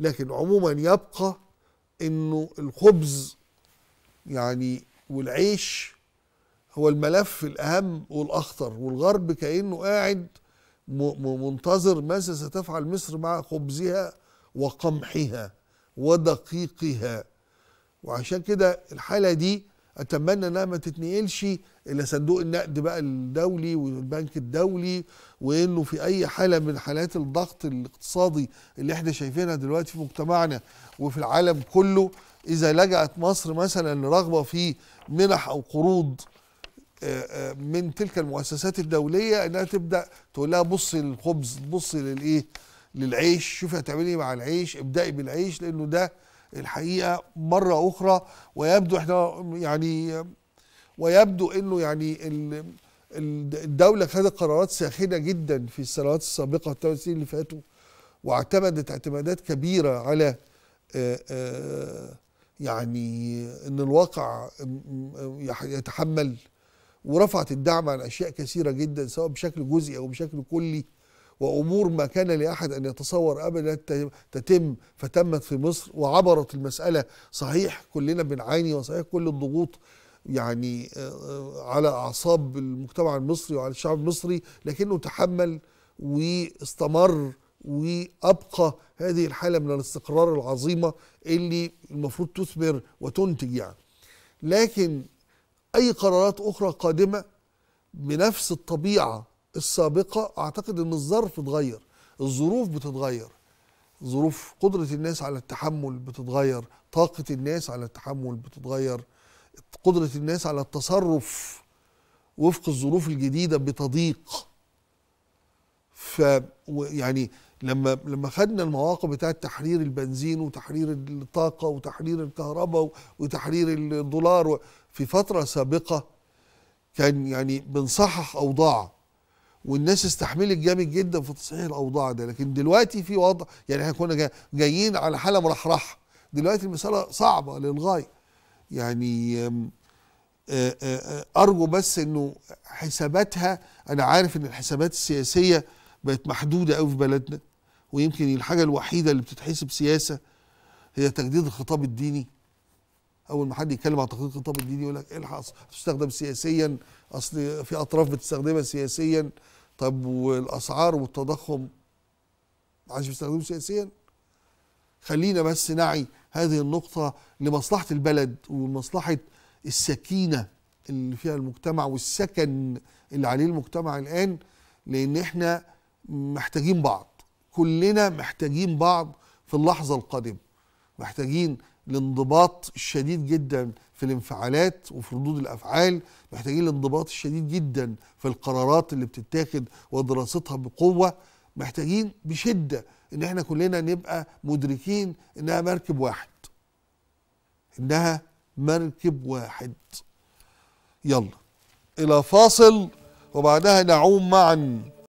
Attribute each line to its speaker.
Speaker 1: لكن عموما يبقى انه الخبز يعني والعيش هو الملف الاهم والاخطر والغرب كانه قاعد منتظر ماذا ستفعل مصر مع خبزها وقمحها ودقيقها وعشان كده الحاله دي اتمنى انها ما تتنقلش الى صندوق النقد بقى الدولي والبنك الدولي وانه في اي حاله من حالات الضغط الاقتصادي اللي احنا شايفينها دلوقتي في مجتمعنا وفي العالم كله اذا لجأت مصر مثلا لرغبه في منح او قروض آه، آه، من تلك المؤسسات الدوليه انها تبدا تقول لها بصي للخبز بصي للايه للعيش شوفي هتعملي إيه مع العيش ابدأي بالعيش لانه ده الحقيقه مره اخرى ويبدو احنا يعني ويبدو انه يعني الدوله خدت قرارات ساخنه جدا في السنوات السابقه الثلاث سنين اللي فاتوا واعتمدت اعتمادات كبيره على آه، آه، يعني ان الواقع يتحمل ورفعت الدعم عن اشياء كثيره جدا سواء بشكل جزئي او بشكل كلي وأمور ما كان لأحد أن يتصور أبدا تتم فتمت في مصر وعبرت المسألة صحيح كلنا بنعاني وصحيح كل الضغوط يعني آه، آه، على أعصاب المجتمع المصري وعلى الشعب المصري لكنه تحمل واستمر وأبقى هذه الحالة من الاستقرار العظيمة اللي المفروض تثمر وتنتج يعني لكن أي قرارات أخرى قادمة بنفس الطبيعة السابقه اعتقد ان الظرف اتغير الظروف بتتغير ظروف قدره الناس على التحمل بتتغير طاقه الناس على التحمل بتتغير قدره الناس على التصرف وفق الظروف الجديده بتضيق ف يعني لما لما خدنا المواقع بتاعت تحرير البنزين وتحرير الطاقه وتحرير الكهرباء وتحرير الدولار في فتره سابقه كان يعني بنصحح اوضاع والناس استحملت جامد جدا في تصحيح الاوضاع ده لكن دلوقتي في وضع يعني احنا كنا جايين على حاله مرحرحه دلوقتي المساله صعبه للغايه يعني ارجو بس انه حساباتها انا عارف ان الحسابات السياسيه بقت محدوده قوي في بلدنا ويمكن الحاجه الوحيده اللي بتتحسب سياسه هي تجديد الخطاب الديني اول ما حد يتكلم عن تخطيط الخطاب الجديد يقول لك الحق تستخدم سياسيا اصل في اطراف بتستخدمها سياسيا طب والاسعار والتضخم عايز بيستخدموه سياسيا خلينا بس نعي هذه النقطه لمصلحه البلد ومصلحه السكينه اللي فيها المجتمع والسكن اللي عليه المجتمع الان لان احنا محتاجين بعض كلنا محتاجين بعض في اللحظه القادمه محتاجين الانضباط الشديد جدا في الانفعالات وفي ردود الافعال محتاجين الانضباط الشديد جدا في القرارات اللي بتتاخد ودراستها بقوه محتاجين بشده ان احنا كلنا نبقى مدركين انها مركب واحد انها مركب واحد يلا الى فاصل وبعدها نعوم معا